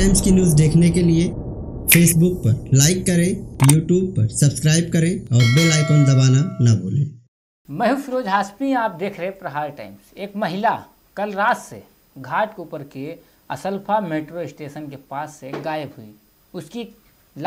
times की news देखने के लिए फेसबुक पर लाइक करें यूट्यूब पर सब्सक्राइब करें और बेल आइकॉन दबाना ना भूलें मैं हूं फिरोज हाशमी आप देख रहे प्रहार टाइम्स एक महिला कल रात से घाट के ऊपर के असल्फा मेट्रो स्टेशन के पास से गायब हुई उसकी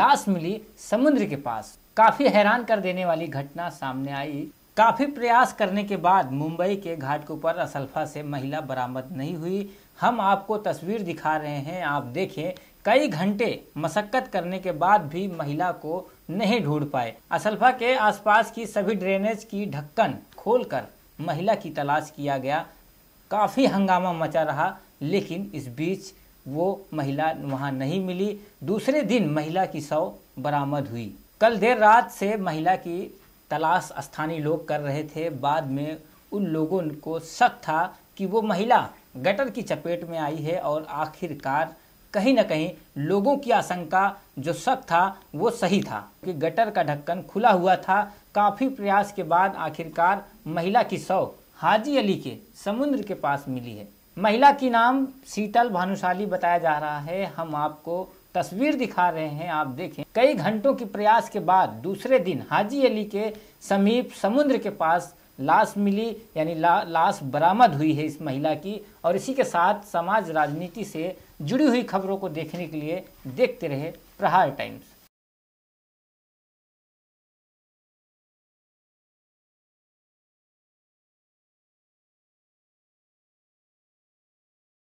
लाश मिली समुद्र के पास काफ़ी हैरान कर देने वाली घटना सामने आई काफ़ी प्रयास करने के बाद मुंबई के घाट के ऊपर असलफा से महिला बरामद नहीं हुई हम आपको तस्वीर दिखा रहे हैं आप देखें कई घंटे मशक्क़त करने के बाद भी महिला को नहीं ढूंढ पाए असलफा के आसपास की सभी ड्रेनेज की ढक्कन खोलकर महिला की तलाश किया गया काफ़ी हंगामा मचा रहा लेकिन इस बीच वो महिला वहां नहीं मिली दूसरे दिन महिला की शव बरामद हुई कल देर रात से महिला की तलाश स्थानीय लोग कर रहे थे बाद में उन लोगों को शक था कि वो महिला गटर की चपेट में आई है और आखिरकार कहीं ना कहीं लोगों की आशंका जो शक था वो सही था कि गटर का ढक्कन खुला हुआ था काफ़ी प्रयास के बाद आखिरकार महिला की शव हाजी अली के समुद्र के पास मिली है महिला की नाम शीतल भानुशाली बताया जा रहा है हम आपको तस्वीर दिखा रहे हैं आप देखें कई घंटों के प्रयास के बाद दूसरे दिन हाजी अली के समीप समुद्र के पास लाश मिली यानी ला, लाश बरामद हुई है इस महिला की और इसी के साथ समाज राजनीति से जुड़ी हुई खबरों को देखने के लिए देखते रहे प्रहार टाइम्स